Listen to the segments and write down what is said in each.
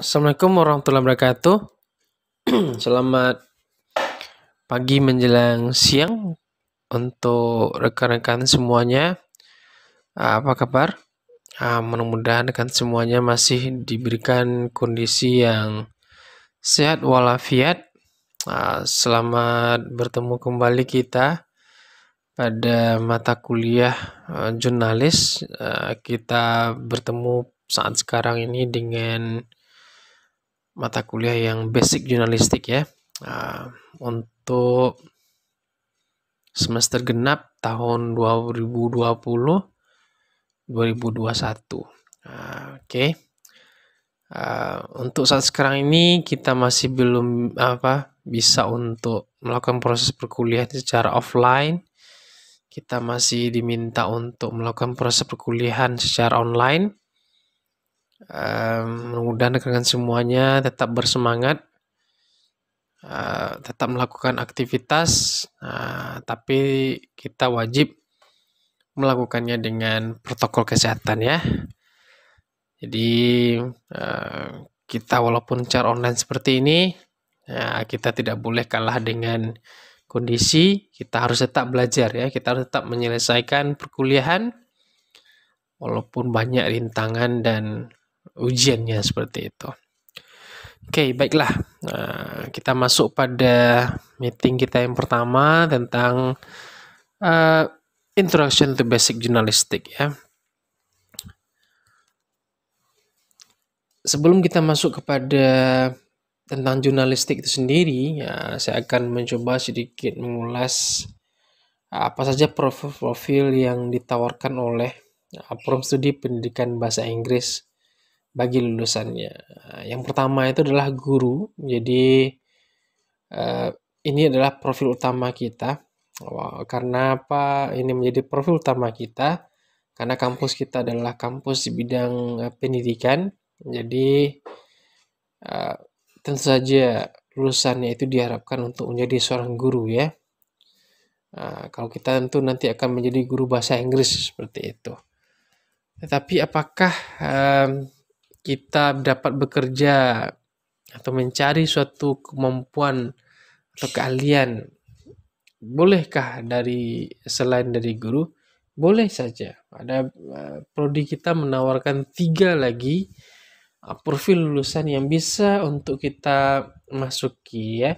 Assalamualaikum warahmatullahi wabarakatuh. Selamat pagi menjelang siang untuk rekan-rekan semuanya. Ah, apa kabar? Ah, mudah-mudahan rekan semuanya masih diberikan kondisi yang sehat walafiat. Ah, selamat bertemu kembali kita pada mata kuliah jurnalis. Kita bertemu saat sekarang ini dengan mata kuliah yang basic jurnalistik ya. Nah, untuk semester genap tahun 2020 2021. Nah, Oke. Okay. Uh, untuk saat sekarang ini kita masih belum apa bisa untuk melakukan proses perkuliahan secara offline. Kita masih diminta untuk melakukan proses perkuliahan secara online mudah-mudahan semuanya tetap bersemangat, uh, tetap melakukan aktivitas, uh, tapi kita wajib melakukannya dengan protokol kesehatan ya. Jadi uh, kita walaupun cara online seperti ini, ya, kita tidak boleh kalah dengan kondisi. Kita harus tetap belajar ya, kita harus tetap menyelesaikan perkuliahan, walaupun banyak rintangan dan ujiannya seperti itu. Oke, okay, baiklah. Nah, kita masuk pada meeting kita yang pertama tentang uh, Introduction to Basic Journalistic ya. Sebelum kita masuk kepada tentang jurnalistik itu sendiri, ya, saya akan mencoba sedikit mengulas apa saja profil-profil yang ditawarkan oleh program eh, studi pendidikan bahasa Inggris bagi lulusannya. Yang pertama itu adalah guru. Jadi eh, ini adalah profil utama kita. Wow, karena apa? Ini menjadi profil utama kita karena kampus kita adalah kampus di bidang eh, pendidikan. Jadi eh, tentu saja lulusannya itu diharapkan untuk menjadi seorang guru ya. kalau kita tentu nanti akan menjadi guru bahasa Inggris seperti itu. Tetapi apakah um, kita dapat bekerja atau mencari suatu kemampuan atau keahlian bolehkah dari selain dari guru boleh saja ada eh, prodi kita menawarkan tiga lagi eh, profil lulusan yang bisa untuk kita masuki ya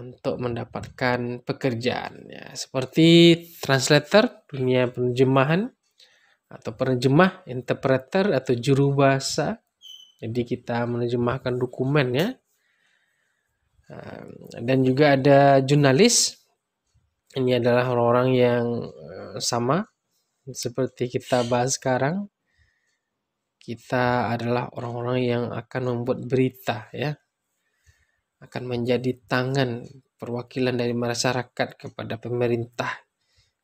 untuk mendapatkan pekerjaan ya seperti translator dunia penerjemahan atau penerjemah, interpreter atau juru bahasa. Jadi kita menerjemahkan dokumen ya. Ehm, dan juga ada jurnalis. Ini adalah orang-orang yang eh, sama seperti kita bahas sekarang. Kita adalah orang-orang yang akan membuat berita ya. Akan menjadi tangan perwakilan dari masyarakat kepada pemerintah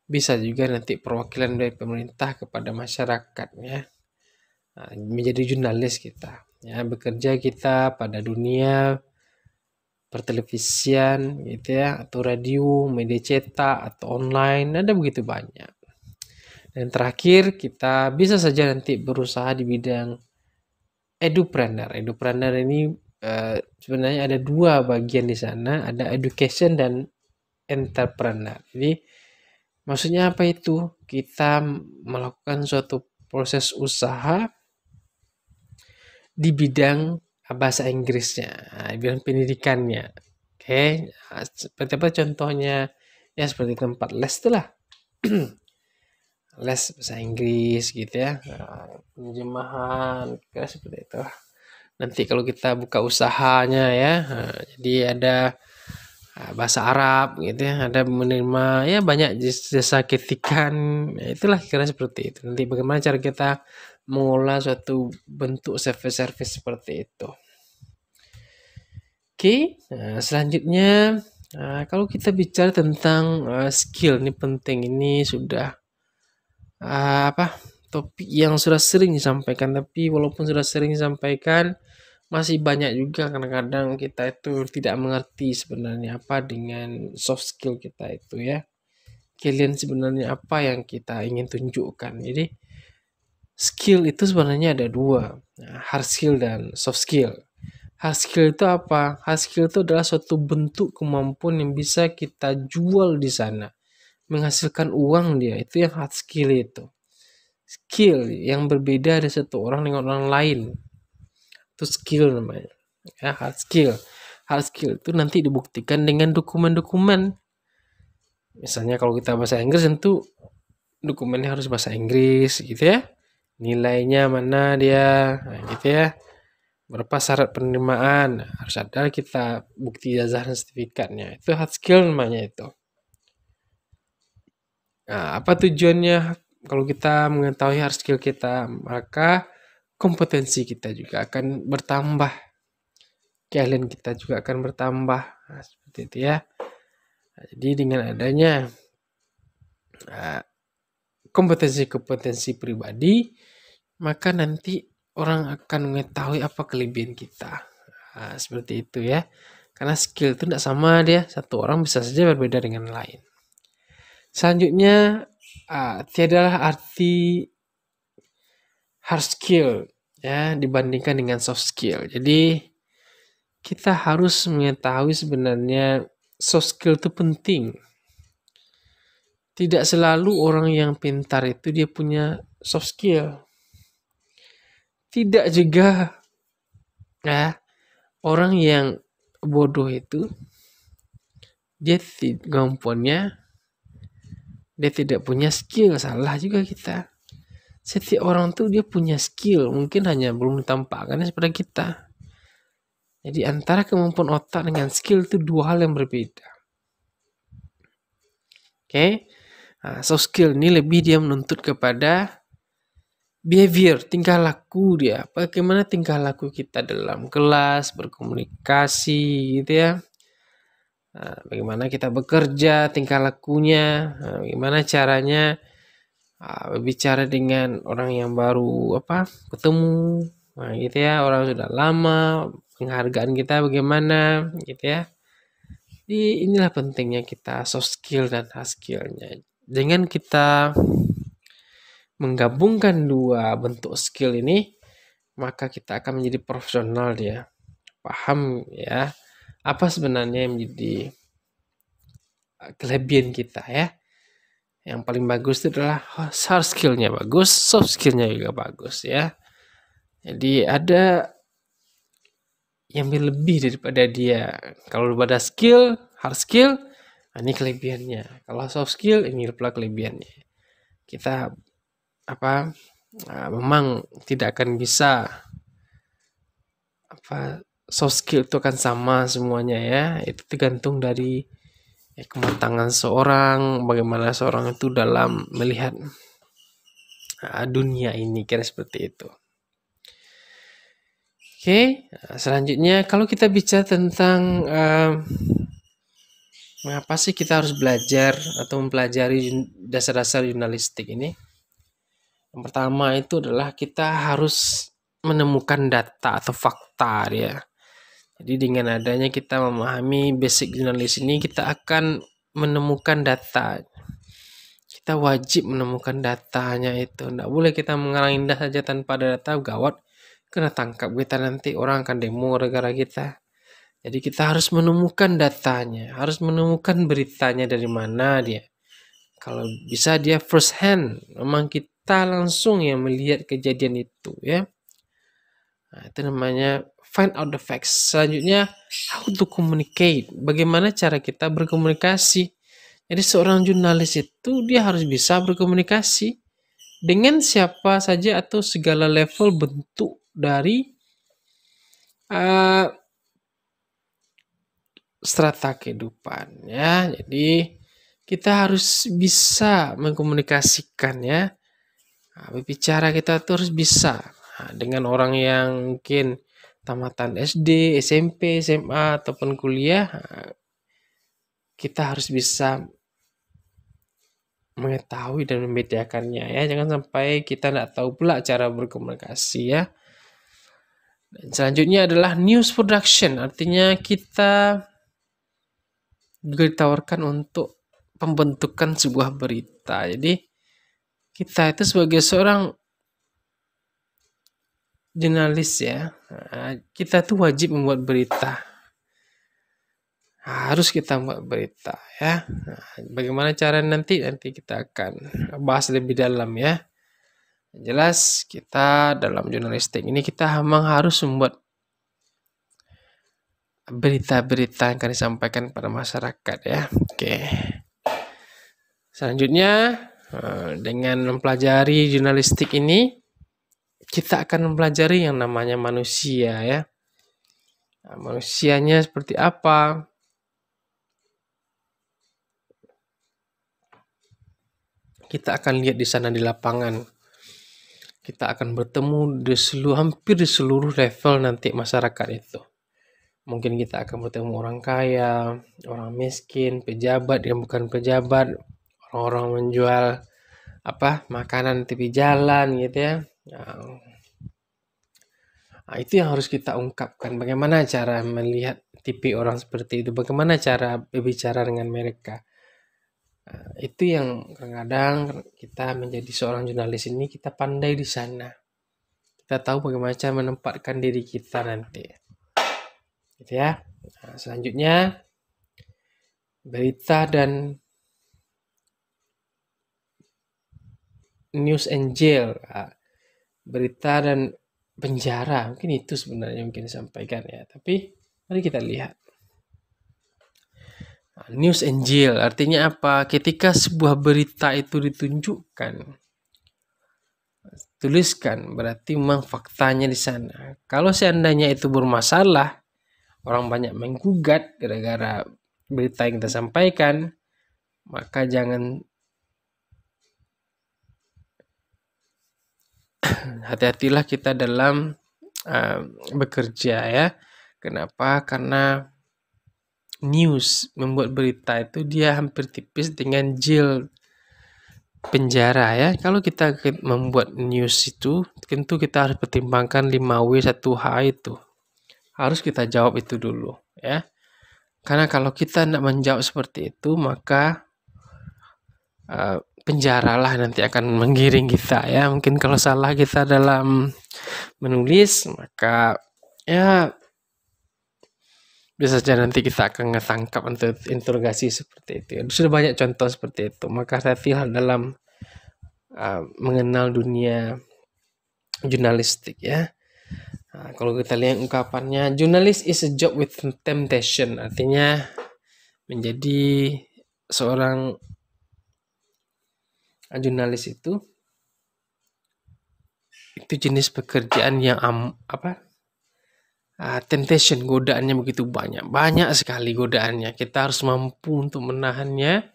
bisa juga nanti perwakilan dari pemerintah kepada masyarakatnya nah, menjadi jurnalis kita ya bekerja kita pada dunia pertelevisian gitu ya atau radio media cetak atau online ada begitu banyak dan terakhir kita bisa saja nanti berusaha di bidang edupreneur edupreneur ini eh, sebenarnya ada dua bagian di sana ada education dan entrepreneur jadi Maksudnya apa itu? Kita melakukan suatu proses usaha di bidang ah, bahasa Inggrisnya, ah, bidang pendidikannya. Oke, ah, seperti apa contohnya? Ya seperti tempat les itulah. les bahasa Inggris gitu ya. Penjemahan, kira seperti itu. Nanti kalau kita buka usahanya ya, jadi ada Ah, bahasa Arab gitu ya ada menerima ya banyak jasa ketikan ya, itulah kira seperti itu nanti bagaimana cara kita mengolah suatu bentuk service-service seperti itu oke nah, selanjutnya nah, kalau kita bicara tentang uh, skill ini penting ini sudah uh, apa topik yang sudah sering disampaikan tapi walaupun sudah sering disampaikan masih banyak juga kadang-kadang kita itu tidak mengerti sebenarnya apa dengan soft skill kita itu ya kalian sebenarnya apa yang kita ingin tunjukkan jadi skill itu sebenarnya ada dua nah, hard skill dan soft skill hard skill itu apa hard skill itu adalah suatu bentuk kemampuan yang bisa kita jual di sana menghasilkan uang dia itu yang hard skill itu skill yang berbeda dari satu orang dengan orang lain itu skill namanya ya hard skill hard skill itu nanti dibuktikan dengan dokumen-dokumen misalnya kalau kita bahasa Inggris tentu dokumennya harus bahasa Inggris gitu ya nilainya mana dia nah, gitu ya berapa syarat penerimaan nah, harus ada kita bukti jazah dan sertifikatnya itu hard skill namanya itu nah, apa tujuannya kalau kita mengetahui hard skill kita maka kompetensi kita juga akan bertambah. kalian kita juga akan bertambah. Nah, seperti itu ya. Nah, jadi dengan adanya ah, kompetensi-kompetensi pribadi, maka nanti orang akan mengetahui apa kelebihan kita. Nah, seperti itu ya. Karena skill itu tidak sama dia. Satu orang bisa saja berbeda dengan lain. Selanjutnya, uh, tiadalah arti hard skill ya dibandingkan dengan soft skill. Jadi kita harus mengetahui sebenarnya soft skill itu penting. Tidak selalu orang yang pintar itu dia punya soft skill. Tidak juga ya orang yang bodoh itu dia kemampuannya dia tidak punya skill salah juga kita setiap orang tuh dia punya skill mungkin hanya belum ditampakkan kepada kita jadi antara kemampuan otak dengan skill itu dua hal yang berbeda oke okay? nah, soft skill ini lebih dia menuntut kepada behavior tingkah laku dia bagaimana tingkah laku kita dalam kelas berkomunikasi gitu ya nah, bagaimana kita bekerja tingkah lakunya nah, bagaimana caranya bicara ah, berbicara dengan orang yang baru apa ketemu nah, gitu ya orang sudah lama penghargaan kita bagaimana gitu ya di inilah pentingnya kita soft skill dan hard skillnya dengan kita menggabungkan dua bentuk skill ini maka kita akan menjadi profesional dia paham ya apa sebenarnya yang menjadi ah, kelebihan kita ya yang paling bagus itu adalah hard skillnya bagus, soft skillnya juga bagus ya. Jadi ada yang lebih daripada dia. Kalau pada skill, hard skill, nah ini kelebihannya. Kalau soft skill, ini pula kelebihannya. Kita apa nah, memang tidak akan bisa apa soft skill itu akan sama semuanya ya. Itu tergantung dari ya, kematangan seorang, bagaimana seorang itu dalam melihat ah, dunia ini, kira seperti itu. Oke, ah, selanjutnya kalau kita bicara tentang uh, mengapa sih kita harus belajar atau mempelajari dasar-dasar jurnalistik ini? Yang pertama itu adalah kita harus menemukan data atau fakta ya. Jadi dengan adanya kita memahami basic jurnalis ini kita akan menemukan data. Kita wajib menemukan datanya itu. Tidak boleh kita mengarang indah saja tanpa ada data gawat kena tangkap kita nanti orang akan demo gara-gara kita. Jadi kita harus menemukan datanya, harus menemukan beritanya dari mana dia. Kalau bisa dia first hand, memang kita langsung yang melihat kejadian itu ya. Nah, itu namanya find out the facts. Selanjutnya, how to communicate. Bagaimana cara kita berkomunikasi. Jadi seorang jurnalis itu dia harus bisa berkomunikasi dengan siapa saja atau segala level bentuk dari uh, strata kehidupan ya. Jadi kita harus bisa mengkomunikasikan ya. Nah, bicara kita terus bisa nah, dengan orang yang mungkin tamatan SD, SMP, SMA ataupun kuliah eh, kita harus bisa mengetahui dan membedakannya ya jangan sampai kita tidak tahu pula cara berkomunikasi ya dan selanjutnya adalah news production artinya kita juga ditawarkan untuk pembentukan sebuah berita jadi kita itu sebagai seorang jurnalis ya, nah, kita tuh wajib membuat berita. Harus kita buat berita ya. Nah, bagaimana cara nanti nanti kita akan bahas lebih dalam ya. Jelas kita dalam jurnalistik ini kita memang harus membuat berita-berita yang akan disampaikan pada masyarakat ya. Oke. Selanjutnya eh, dengan mempelajari jurnalistik ini kita akan mempelajari yang namanya manusia ya. Nah, manusianya seperti apa? Kita akan lihat di sana di lapangan. Kita akan bertemu di seluruh hampir di seluruh level nanti masyarakat itu. Mungkin kita akan bertemu orang kaya, orang miskin, pejabat yang bukan pejabat, orang-orang menjual apa makanan tepi jalan gitu ya Nah, itu yang harus kita ungkapkan. Bagaimana cara melihat tipe orang seperti itu? Bagaimana cara berbicara dengan mereka? Nah, itu yang kadang-kadang kita menjadi seorang jurnalis ini kita pandai di sana. Kita tahu bagaimana cara menempatkan diri kita nanti. Gitu ya. Nah, selanjutnya berita dan news and Nah, berita dan penjara. Mungkin itu sebenarnya mungkin disampaikan ya. Tapi mari kita lihat. News Angel artinya apa? Ketika sebuah berita itu ditunjukkan, tuliskan berarti memang faktanya di sana. Kalau seandainya itu bermasalah, orang banyak menggugat gara-gara berita yang kita sampaikan, maka jangan hati-hatilah kita dalam uh, bekerja ya. Kenapa? Karena news membuat berita itu dia hampir tipis dengan jail penjara ya. Kalau kita membuat news itu tentu kita harus pertimbangkan 5W 1H itu. Harus kita jawab itu dulu ya. Karena kalau kita tidak menjawab seperti itu maka uh, penjara lah nanti akan menggiring kita ya mungkin kalau salah kita dalam menulis maka ya bisa saja nanti kita akan ngetangkap untuk interogasi seperti itu ya. sudah banyak contoh seperti itu maka saya hati dalam uh, mengenal dunia jurnalistik ya Nah, kalau kita lihat ungkapannya, jurnalis is a job with temptation, artinya menjadi seorang jurnalis itu itu jenis pekerjaan yang am, apa uh, temptation godaannya begitu banyak banyak sekali godaannya kita harus mampu untuk menahannya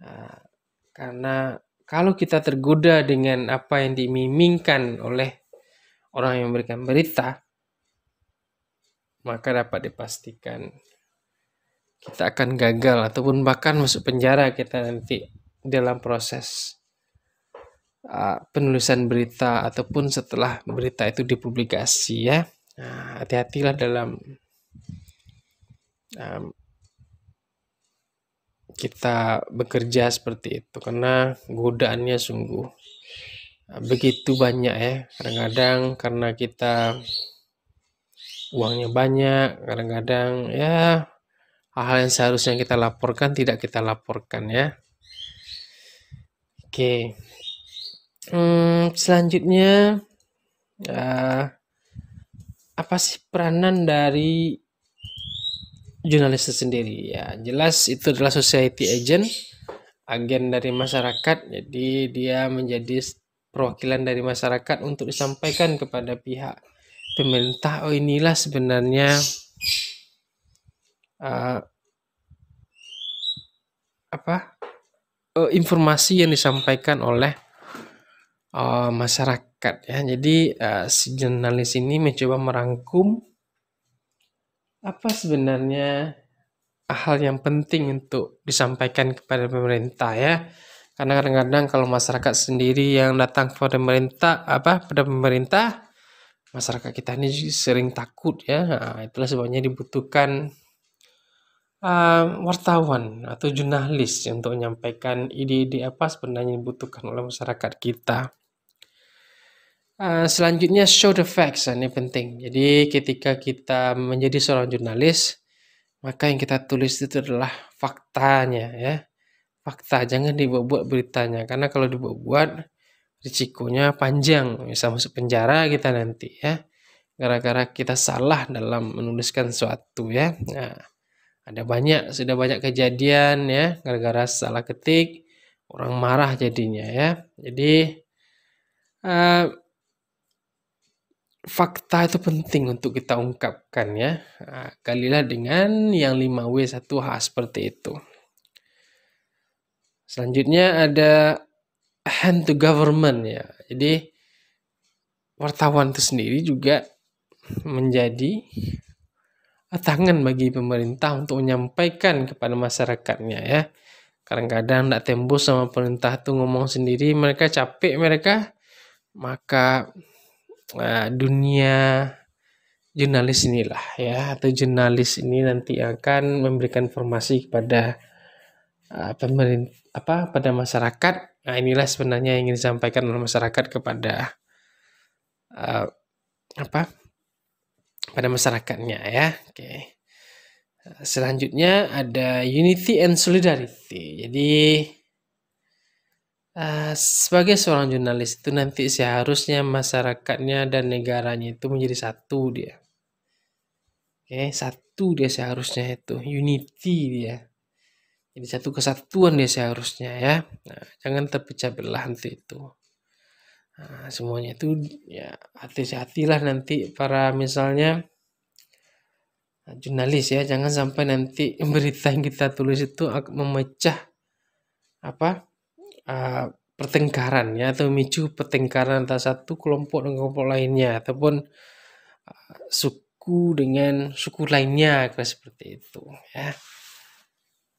uh, karena kalau kita tergoda dengan apa yang dimimingkan oleh orang yang memberikan berita maka dapat dipastikan kita akan gagal ataupun bahkan masuk penjara kita nanti dalam proses uh, penulisan berita ataupun setelah berita itu dipublikasi ya. Nah, hati-hatilah dalam um, kita bekerja seperti itu karena godaannya sungguh ah, begitu banyak ya. Kadang-kadang karena kita uangnya banyak, kadang-kadang ya hal-hal yang seharusnya kita laporkan tidak kita laporkan ya. Oke. Hmm, selanjutnya uh, apa sih peranan dari jurnalis itu sendiri? Ya, jelas itu adalah society agent, agen dari masyarakat. Jadi dia menjadi perwakilan dari masyarakat untuk disampaikan kepada pihak pemerintah. Oh, inilah sebenarnya uh, apa? uh, informasi yang disampaikan oleh uh, masyarakat ya. Jadi uh, si jurnalis ini mencoba merangkum apa sebenarnya hal yang penting untuk disampaikan kepada pemerintah ya. Karena kadang-kadang kalau masyarakat sendiri yang datang kepada pemerintah apa pada pemerintah masyarakat kita ini sering takut ya. Nah, itulah sebabnya dibutuhkan Ehm, wartawan atau jurnalis untuk menyampaikan ide-ide apa sebenarnya dibutuhkan oleh masyarakat kita. Uh, selanjutnya show the facts ah, ini penting. Jadi ketika kita menjadi seorang jurnalis, maka yang kita tulis itu adalah faktanya ya. Fakta, jangan dibuat-buat beritanya karena kalau dibuat-buat risikonya panjang, bisa masuk penjara kita nanti ya. Gara-gara kita salah dalam menuliskan suatu ya. Nah, ada banyak, sudah banyak kejadian ya, gara-gara salah ketik, orang marah jadinya ya. Jadi uh, fakta itu penting untuk kita ungkapkan ya. Nah, kalilah dengan yang 5W1H seperti itu. Selanjutnya ada hand to government ya. Jadi wartawan itu sendiri juga menjadi tangan bagi pemerintah untuk menyampaikan kepada masyarakatnya ya. Kadang-kadang tidak tembus sama pemerintah tuh ngomong sendiri, mereka capek mereka, maka uh, dunia jurnalis inilah ya atau jurnalis ini nanti akan memberikan informasi kepada uh, ah, pemerintah apa pada masyarakat. Nah, inilah sebenarnya yang ingin disampaikan oleh masyarakat kepada uh, apa pada masyarakatnya ya. Oke. Eh, selanjutnya ada unity and solidarity. Jadi uh, sebagai seorang jurnalis itu nanti seharusnya masyarakatnya dan negaranya itu menjadi satu dia. Oke, satu dia seharusnya itu unity dia. Jadi satu kesatuan dia seharusnya ya. Nah, jangan terpecah belah nanti itu. Nah, semuanya itu ya hati-hatilah nanti para misalnya ah, jurnalis ya jangan sampai nanti berita yang kita tulis itu memecah apa uh, pertengkaran ya atau memicu pertengkaran antara satu kelompok dengan kelompok lainnya ataupun uh, suku dengan suku lainnya seperti itu ya.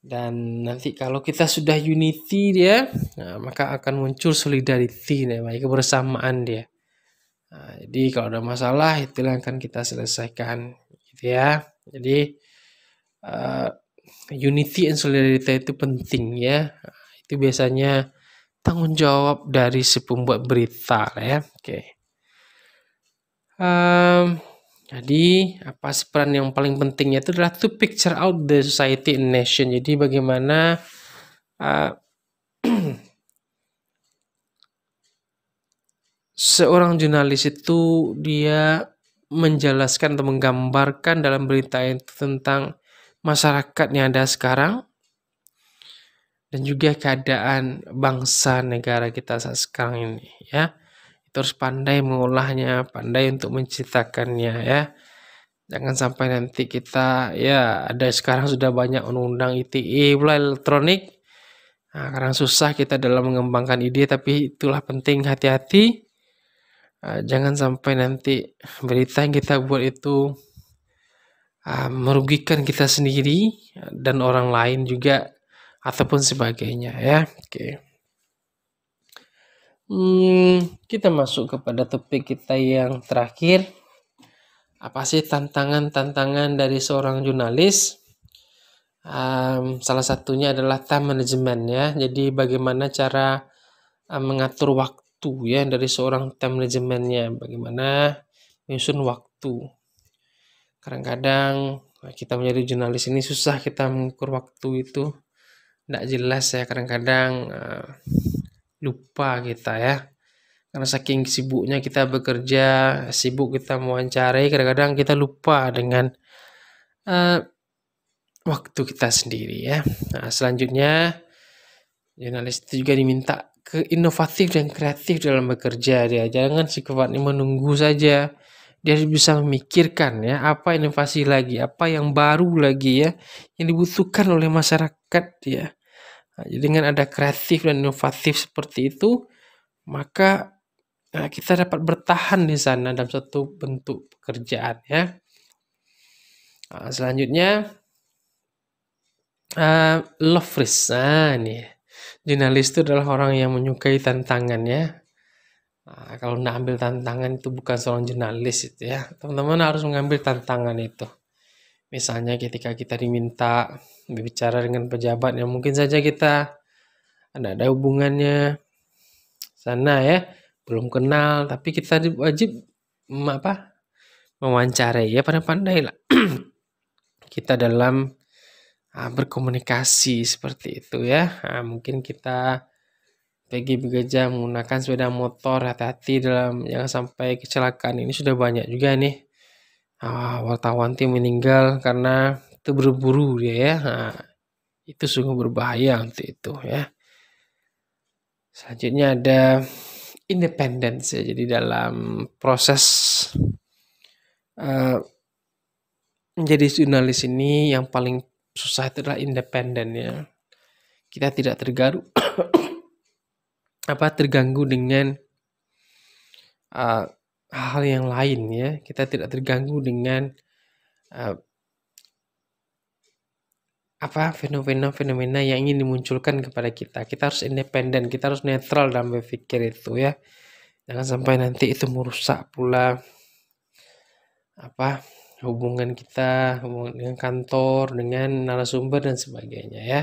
Dan nanti kalau kita sudah unity dia, nah, maka akan muncul solidarity namanya kebersamaan dia. Nah, jadi kalau ada masalah itu yang akan kita selesaikan gitu ya. Jadi uh, unity and solidarity itu penting ya. Itu biasanya tanggung jawab dari si pembuat berita ya. Oke. Okay. Um, jadi, apa sih peran yang paling pentingnya itu adalah to picture out the society and nation. Jadi, bagaimana uh, seorang jurnalis itu dia menjelaskan atau menggambarkan dalam berita itu tentang masyarakat yang ada sekarang dan juga keadaan bangsa negara kita saat sekarang ini ya terus pandai mengolahnya, pandai untuk menciptakannya ya. Jangan sampai nanti kita ya ada sekarang sudah banyak undang-undang ITE pula elektronik. Nah, karena susah kita dalam mengembangkan ide tapi itulah penting hati-hati. Nah, jangan sampai nanti berita yang kita buat itu uh, merugikan kita sendiri dan orang lain juga ataupun sebagainya ya. Oke. Okay. Hmm, kita masuk kepada topik kita yang terakhir. Apa sih tantangan-tantangan dari seorang jurnalis? Um, salah satunya adalah time management ya. Jadi bagaimana cara um, mengatur waktu ya dari seorang time managementnya. Bagaimana menyusun waktu. Kadang-kadang kita menjadi jurnalis ini susah kita mengukur waktu itu. Tidak jelas ya kadang-kadang. Ah, lupa kita ya karena saking sibuknya kita bekerja sibuk kita mewawancarai kadang-kadang kita lupa dengan uh, waktu kita sendiri ya nah, selanjutnya jurnalis itu juga diminta ke inovatif dan kreatif dalam bekerja dia jangan si ini menunggu saja dia bisa memikirkan ya apa inovasi lagi apa yang baru lagi ya yang dibutuhkan oleh masyarakat ya Nah, jadi dengan ada kreatif dan inovatif seperti itu, maka nah, kita dapat bertahan di sana dalam satu bentuk pekerjaan ya. Nah, selanjutnya uh, risk. Nah, ini jurnalis itu adalah orang yang menyukai tantangan ya. Nah, kalau nak ambil tantangan itu bukan seorang jurnalis itu ya. Teman-teman harus mengambil tantangan itu. Misalnya ketika kita diminta berbicara dengan pejabat yang mungkin saja kita ada ada hubungannya sana ya, belum kenal tapi kita wajib apa? mewawancarai ya pada pandai lah. kita dalam ah, berkomunikasi seperti itu ya. Nah, mungkin kita pergi bekerja menggunakan sepeda motor hati-hati dalam jangan sampai kecelakaan ini sudah banyak juga nih ah, wartawan tim meninggal karena itu berburu dia ya. Nah, itu sungguh berbahaya untuk itu ya. Selanjutnya ada independence ya. Jadi dalam proses uh, menjadi jurnalis ini yang paling susah itu adalah independen ya. Kita tidak tergaru apa terganggu dengan uh, hal yang lain ya. Kita tidak terganggu dengan uh, apa fenomena-fenomena yang ingin dimunculkan kepada kita. Kita harus independen, kita harus netral dalam berpikir itu ya. Jangan sampai nanti itu merusak pula apa hubungan kita hubungan dengan kantor, dengan narasumber dan sebagainya ya.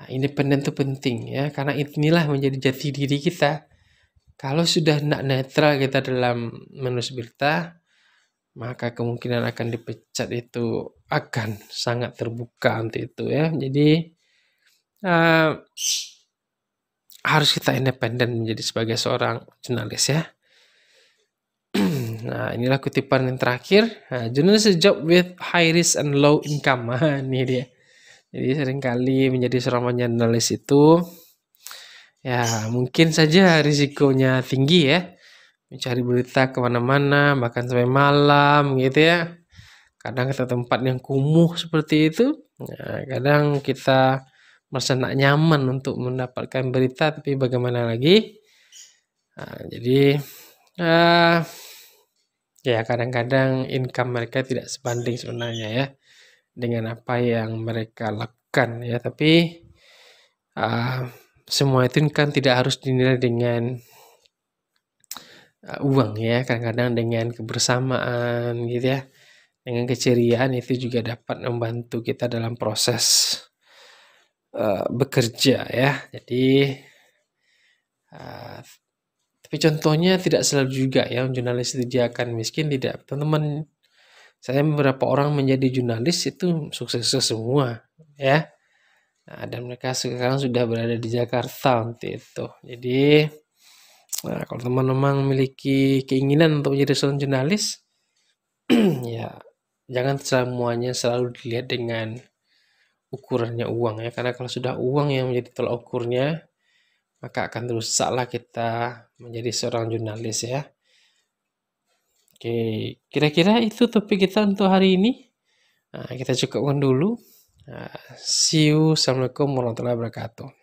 Nah, independen itu penting ya karena inilah menjadi jati diri kita. Kalau sudah tidak netral kita dalam menulis berita, maka kemungkinan akan dipecat itu akan sangat terbuka untuk itu ya. Jadi uh, harus kita independen menjadi sebagai seorang jurnalis ya. nah inilah kutipan yang terakhir. Nah, jurnalis job with high risk and low income. Nah, ini dia. Jadi seringkali menjadi seorang jurnalis itu Ya, mungkin saja risikonya tinggi ya. Mencari berita kemana-mana, bahkan sampai malam gitu ya. Kadang kita tempat yang kumuh seperti itu. Nah, kadang kita merasa tidak nyaman untuk mendapatkan berita, tapi bagaimana lagi? Nah, jadi, uh, ya kadang-kadang income mereka tidak sebanding sebenarnya ya dengan apa yang mereka lakukan ya. Tapi uh, semua itu kan tidak harus dinilai dengan uh, uang ya kadang-kadang dengan kebersamaan gitu ya dengan keceriaan itu juga dapat membantu kita dalam proses uh, bekerja ya jadi uh, tapi contohnya tidak selalu juga ya jurnalis itu dia akan miskin tidak teman-teman saya beberapa orang menjadi jurnalis itu sukses semua ya Nah, dan mereka sekarang sudah berada di Jakarta untuk itu. Jadi nah, kalau teman-teman memiliki keinginan untuk menjadi seorang jurnalis, ya jangan semuanya selalu dilihat dengan ukurannya uang ya. Karena kalau sudah uang yang menjadi tolak ukurnya, maka akan rusaklah kita menjadi seorang jurnalis ya. Oke, kira-kira itu topik kita untuk hari ini. Nah, kita cukupkan dulu. Uh, see you. Assalamualaikum warahmatullahi wabarakatuh.